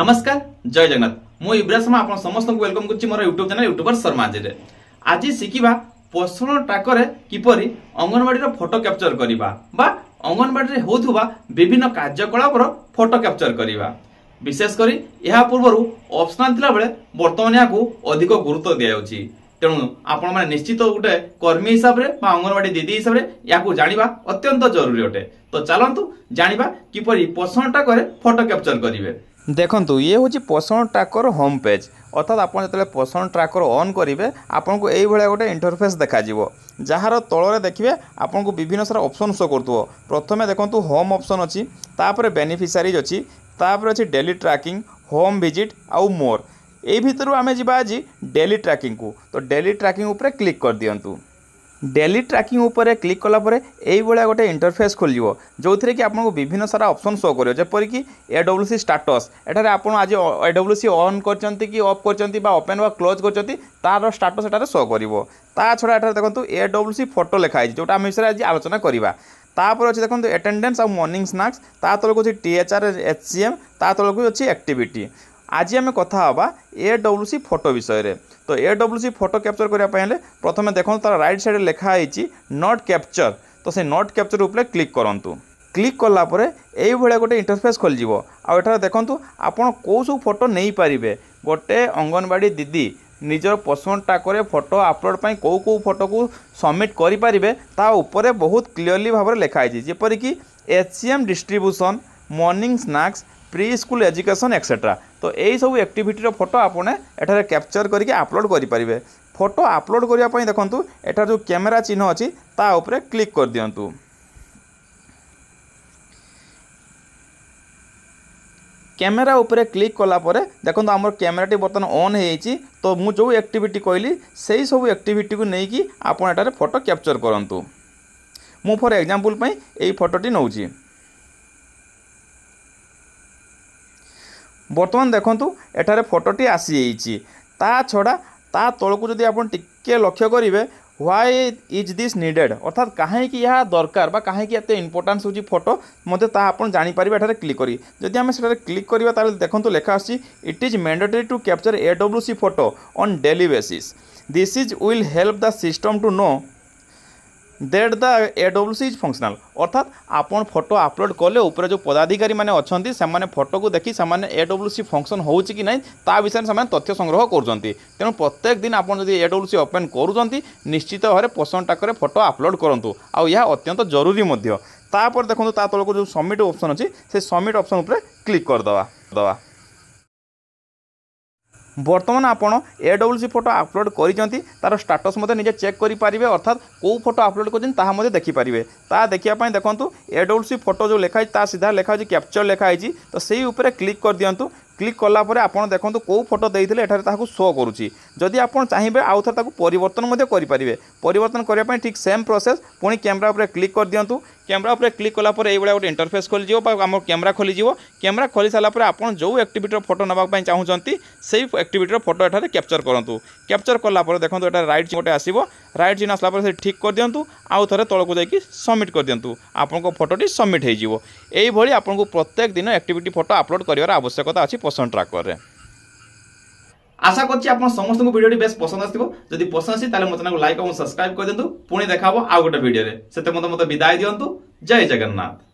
নমস্কার জয় জগন্নাথ ମୁଁ ଇବ୍ରା ଶର୍ମା ଆପଣ ସମସ୍ତଙ୍କୁ ୱେଲକମ୍ କରୁଛି ମୋର ୟୁଟ୍ୟୁବ୍ ଚ୍ୟାନେଲ୍ ୟୁଟ୍ୟୁବର ଶର୍ମା ଆଜିରେ ଆଜି ଶିଖିବା ପୋଷଣ ଟ୍ରାକରେ କିପରି ଅଙ୍ଗନବାଡ଼ିର ଫଟୋ କ୍ୟାପଚର କରିବା ବା ଅଙ୍ଗନବାଡ଼ିରେ ହେଉଥିବା ବିଭିନ୍ନ କାର୍ଯ୍ୟକଳାପର ଫଟୋ କ୍ୟାପଚର କରିବା ବିଶେଷ କରି ଏହା ପୂର୍ବରୁ ଅପସନାଲ୍ ଥିଲାବେଳେ ବର୍ତ୍ତମାନ ଏହାକୁ ଅଧିକ ଗୁରୁତ୍ୱ ଦିଆଯାଉଛି ତେଣୁ ଆପଣମାନେ ନିଶ୍ଚିତ ଗୋଟେ କର୍ମୀ ହିସାବରେ ବା ଅଙ୍ଗନବାଡ଼ି ଦିଦି ହିସାବରେ ଏହାକୁ ଜାଣିବା ଅତ୍ୟନ୍ତ ଜରୁରୀ ଅଟେ ତ ଚାଲନ୍ତୁ ଜାଣିବା କିପରି ପୋଷଣ ଟ୍ରାକରେ ଫଟୋ କ୍ୟାପଚର କରିବେ ଦେଖନ୍ତୁ ଇଏ ହେଉଛି ପୋଷଣ ଟ୍ରାକର ହୋମ୍ ପେଜ୍ ଅର୍ଥାତ୍ ଆପଣ ଯେତେବେଳେ ପୋଷଣ ଟ୍ରାକର ଅନ୍ କରିବେ ଆପଣଙ୍କୁ ଏଇଭଳିଆ ଗୋଟେ ଇଣ୍ଟରଫେସ୍ ଦେଖାଯିବ ଯାହାର ତଳରେ ଦେଖିବେ ଆପଣଙ୍କୁ ବିଭିନ୍ନ ସାରା ଅପସନ୍ ଶୋ କରୁଥିବ ପ୍ରଥମେ ଦେଖନ୍ତୁ ହୋମ୍ ଅପସନ୍ ଅଛି ତାପରେ ବେନିଫିସାରିଜ୍ ଅଛି ତାପରେ ଅଛି ଡେଲି ଟ୍ରାକିଂ ହୋମ୍ ଭିଜିଟ୍ ଆଉ ମୋର୍ ଏଇ ଭିତରୁ ଆମେ ଯିବା ଆଜି ଡେଲି ଟ୍ରାକିଂକୁ ତ ଡେଲି ଟ୍ରାକିଂ ଉପରେ କ୍ଲିକ୍ କରିଦିଅନ୍ତୁ ডেলি ট্রাকিং উপরে ক্লিক কলাপরে এইভাবে গোটে ইন্টরফেস খোলব যে কি আপনার বিভিন্ন সারা অপসন শো করব যেপরিক এডব্লুসি স্টাটস এটার আপনার আজ এডব্লুসি অন করছেন কি অফ করছেন বা ওপেন বা ক্লোজ করছেন তার স্টাটস এটার শো করব তা ছড়া এটার দেখুন এডব্লুসি ফটো লেখা হয়েছে যেটা আমি বিষয়ে আজ আলোচনা করা তাপরে অছে দেখুন এটেন্ডেন্স আর মর্নিং স্নাক্স তা তলক অছে টিএচআর এচসিএম তা তলক অছে আক্টিভিটি আজ আমি কথা হবা এ ডব্লুসি ফটো বিষয়ে তো এ ডব্লুসি ফটো ক্যাপচর করা হলে প্রথমে দেখুন তার রাইট সাইডে লেখা হয়েছি নট ক্যাপচর তো সেই নট ক্যাপচর উপরে ক্লিক করতু ক্লিক কলাপরে এইভাবে গোটে ইন্টরফেস খোলযোগ আঠার দেখুন আপনার কেউ সব ফটো নেই পারিবে গোটে অঙ্গনবাড়ি দিদি ନିଜର ପସନ୍ଦଟାକରେ ଫଟୋ ଅପଲୋଡ଼ ପାଇଁ କେଉଁ କେଉଁ ଫଟୋକୁ ସବମିଟ୍ କରିପାରିବେ ତା ଉପରେ ବହୁତ କ୍ଲିଅରଲି ଭାବରେ ଲେଖା ହେଇଛି ଯେପରିକି H C M distribution morning snacks pre school education extra তো এইসব একটিভিটির ফটো আপনার এখানে ক্যাপচর করি আপলোড করে পারবে ফটো আপলোড করা দেখুন এটার যে ক্যামেরা চিহ্ন অছি তা উপরে ক্লিক করে দিও ক্যামেরা উপরে ক্লিক কলাপরে দেখুন আমার ক্যামেরাটি বর্তমানে অন হয়েছি তো মু যে একটিভিটি কহিলি সেই সব একটিভিটি নেই আপনার এটার ফটো ক্যাপচর করতু মু ফর এক্সাম্পল এই ফটোটি নেছি বর্তমান দেখন্তু এঠারে ফটোটি আসিযাইছি তা ছড়া তা তলকু যদি আপন টিকে লক্ষ্য করিবে হোয়াই ইজ দিস নিডেড অর্থাৎ কাহিকি ইহা দরকার বা কাহিকি এত ইম্পর্টান্স হচ্ছে ফটো মধ্যে তা আপনার জাঁপারে এটার ক্লিক করি যদি আমি সেটার ক্লিক করা তাহলে দেখুন লেখা আসছে it is mandatory to capture AWC photo on daily basis this is will help the system to know that the AWC is functional ଅର୍ଥାତ୍ ଆପଣ ଫଟୋ ଅପଲୋଡ଼ କଲେ ଉପରେ ଯେଉଁ ପଦାଧିକାରୀମାନେ ଅଛନ୍ତି ସେମାନେ ଫଟୋକୁ ଦେଖି ସେମାନେ ଏଡବ୍ଲୁସି ଫଙ୍କସନ୍ ହେଉଛି କି ନାହିଁ ତା ବିଷୟରେ ସେମାନେ ତଥ୍ୟ ସଂଗ୍ରହ କରୁଛନ୍ତି ତେଣୁ ପ୍ରତ୍ୟେକ ଦିନ ଆପଣ ଯଦି ଏଡବ୍ଲୁସି ଓପେନ୍ କରୁଛନ୍ତି ନିଶ୍ଚିତ ଭାବରେ ପସନ୍ଦ ଟାକରେ ଫଟୋ ଅପଲୋଡ଼ କରନ୍ତୁ ଆଉ ଏହା ଅତ୍ୟନ୍ତ ଜରୁରୀ ମଧ୍ୟ ତାପରେ ଦେଖନ୍ତୁ ତା ତଳକୁ ଯେଉଁ ସବମିଟ୍ ଅପସନ୍ ଅଛି ସେ ସବମିଟ୍ ଅପସନ୍ ଉପରେ କ୍ଲିକ୍ କରିଦେବା ଦେବା বর্তমান আপনার এডবল সি ফটো আপলোড করছেন তার স্টাটস মধ্যে নিজে চেক করে পারে অর্থাৎ কেউ ফটো আপলোড করছেন তাহা মধ্যে দেখিপারে তা দেখা দেখুন এডবল সি ফটো যে লেখা হয়েছে তা সিধা লেখা হয়েছে ক্যাপচর লেখা হয়েছে তো সেই উপরে ক্লিক করে দিও ক্লিক কলা পরে আপনার দেখুন কেউ ফটো দিয়ে এখানে তাকে শো করুছি যদি আপনার চাইবে আউথরে তাকে পরিবর্তন করে পরিবর্তন করা ঠিক সেম প্রসেস পুঁ ক্যামেরা উপরে ক্লিক করে দিও କ୍ୟାମେରା ଉପରେ କ୍ଲିକ୍ କଲାପରେ ଏଇଭଳିଆ ଗୋଟେ ଇଣ୍ଟରଫେସ୍ ଖୋଲିଯିବ ବା ଆମ କ୍ୟାମେରା ଖୋଲିଯିବ କ୍ୟାମେରା ଖୋଲି ସାରିଲା ପରେ ଆପଣ ଯେଉଁ ଆକ୍ଟିଭିଟିର ଫଟୋ ନେବା ପାଇଁ ଚାହୁଁଛନ୍ତି ସେଇ ଆକ୍ଟିଭିଟିର ଫଟୋ ଏଠାରେ କ୍ୟାପଚର୍ କରନ୍ତୁ କ୍ୟାପଚର୍ କଲା ପରେ ଦେଖନ୍ତୁ ଏଠାରେ ରାଇଟ୍ ଗୋଟେ ଆସିବ ରାଇଟ୍ ଚିହ୍ନ ଆସିଲା ପରେ ସେଠି ଠିକ୍ କରିଦିଅନ୍ତୁ ଆଉ ଥରେ ତଳକୁ ଯାଇକି ସବମିଟ୍ କରିଦିଅନ୍ତୁ ଆପଣଙ୍କ ଫଟୋଟି ସବମିଟ୍ ହୋଇଯିବ ଏଇଭଳି ଆପଣଙ୍କୁ ପ୍ରତ୍ୟେକ ଦିନ ଆକ୍ଟିଭିଟି ଫଟୋ ଅପଲୋଡ଼ କରିବାର ଆବଶ୍ୟକତା ଅଛି ପସନ୍ଦ ଟ୍ରାକରରେ আশা করছি আপনার সমস্ত ভিডিওটি বেশ পছন্দ আসবে যদি পছন্দ আসি তাহলে মতো লাইক এবং সবসক্রাইব করে দিন পুঁ দেখা হব আউ গোটে ভিডিওরে সেতে মতো মতো বিদায় দিও জয় জগন্নাথ